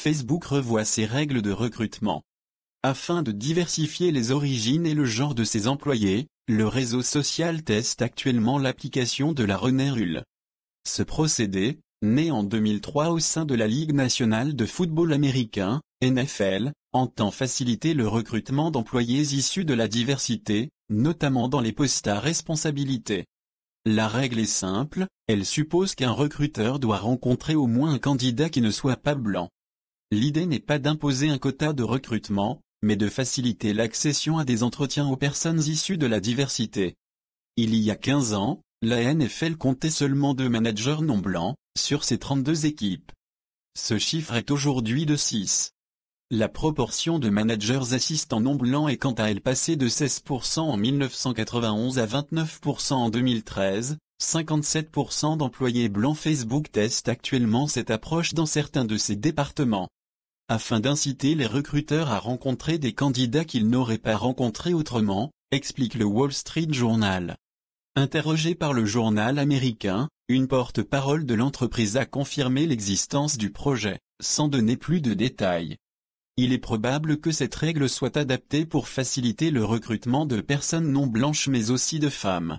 Facebook revoit ses règles de recrutement. Afin de diversifier les origines et le genre de ses employés, le réseau social teste actuellement l'application de la René Ce procédé, né en 2003 au sein de la Ligue nationale de football américain, NFL, entend faciliter le recrutement d'employés issus de la diversité, notamment dans les postes à responsabilité. La règle est simple, elle suppose qu'un recruteur doit rencontrer au moins un candidat qui ne soit pas blanc. L'idée n'est pas d'imposer un quota de recrutement, mais de faciliter l'accession à des entretiens aux personnes issues de la diversité. Il y a 15 ans, la NFL comptait seulement deux managers non blancs, sur ses 32 équipes. Ce chiffre est aujourd'hui de 6. La proportion de managers assistants non blancs est quant à elle passée de 16% en 1991 à 29% en 2013, 57% d'employés blancs Facebook testent actuellement cette approche dans certains de ses départements afin d'inciter les recruteurs à rencontrer des candidats qu'ils n'auraient pas rencontrés autrement, explique le Wall Street Journal. Interrogé par le journal américain, une porte-parole de l'entreprise a confirmé l'existence du projet, sans donner plus de détails. Il est probable que cette règle soit adaptée pour faciliter le recrutement de personnes non blanches mais aussi de femmes.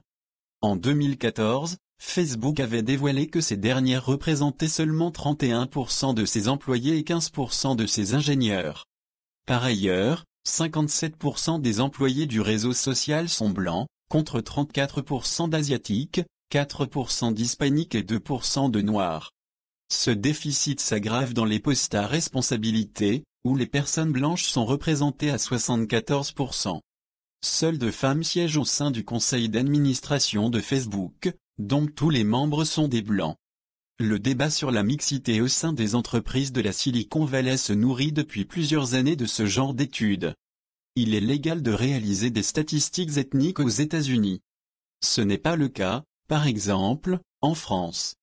En 2014, Facebook avait dévoilé que ces dernières représentaient seulement 31% de ses employés et 15% de ses ingénieurs. Par ailleurs, 57% des employés du réseau social sont blancs, contre 34% d'asiatiques, 4% d'hispaniques et 2% de noirs. Ce déficit s'aggrave dans les postes à responsabilité, où les personnes blanches sont représentées à 74%. Seules deux femmes siègent au sein du conseil d'administration de Facebook, donc tous les membres sont des Blancs. Le débat sur la mixité au sein des entreprises de la Silicon Valley se nourrit depuis plusieurs années de ce genre d'études. Il est légal de réaliser des statistiques ethniques aux États-Unis. Ce n'est pas le cas, par exemple, en France.